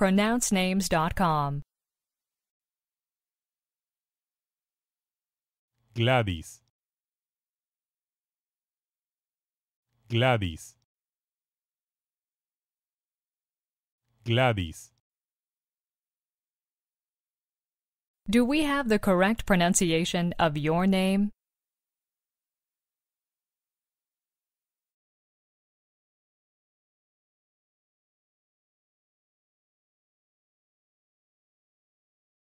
pronouncenames.com. Gladys. Gladys. Gladys. Do we have the correct pronunciation of your name?